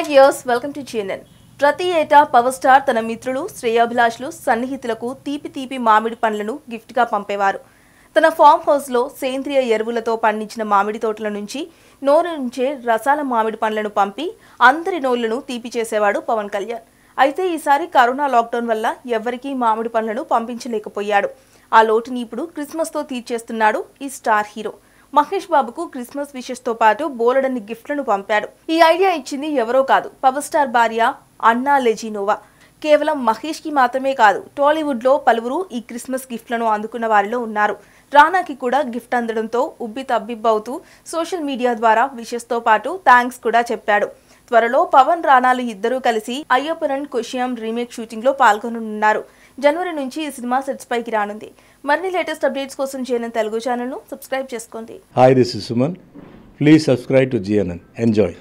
hi viewers welcome to GNN ప్రతి ఏటా power star తన మిత్రులు శ్రేయాభిలాషులు సన్నిహితులకు తీపి తీపి మామిడి పండ్లను గిఫ్ట్గా పంపేవారు తన ఫామ్ హౌస్లో సేంద్రియ ఎరువులతో పండించిన మామిడి తోటల నుంచి నోరు నుంచే రసాల మామిడి పండ్లను పంపి అందరి నోళ్లను తీపి చేసేవాడు పవన్ కళ్యాణ్ అయితే ఈసారి కరోనా లాక్డౌన్ వల్ల ఎవరికీ మామిడి పండ్లను పంపించలేకపోయాడు ఆ లోటుని ఇప్పుడు క్రిస్మస్తో తీర్చేస్తున్నాడు ఈ స్టార్ హీరో మహేష్ బాబుకు క్రిస్మస్ విషెస్ తో పాటు బోలెడన్ని గిఫ్ట్లను పంపాడు ఈ ఐడియా ఇచ్చింది ఎవరో కాదు పవర్ స్టార్ భార్య అన్నా లెజినోవా కేవలం మహేష్ కి మాత్రమే కాదు టాలీవుడ్ లో పలువురు ఈ క్రిస్మస్ గిఫ్ట్లను అందుకున్న వారిలో ఉన్నారు రానాకి కూడా గిఫ్ట్ అందడంతో ఉబ్బి తబ్బిబ్బవుతూ సోషల్ మీడియా ద్వారా తో పాటు థ్యాంక్స్ కూడా చెప్పాడు త్వరలో పవన్ రాణాలు ఇద్దరూ కలిసి అయ్యప్పనన్ కుషియం రీమేక్ షూటింగ్లో పాల్గొననున్నారు జనవరి నుంచి ఈ సినిమా సెట్స్ పైకి రానుంది మరిన్ని లేటెస్ట్ అప్డేట్స్ కోసం జిఎన్ఎన్ తెలుగు ను సబ్స్క్రైబ్ చేసుకోండి hi this is Suman please subscribe to GNN enjoy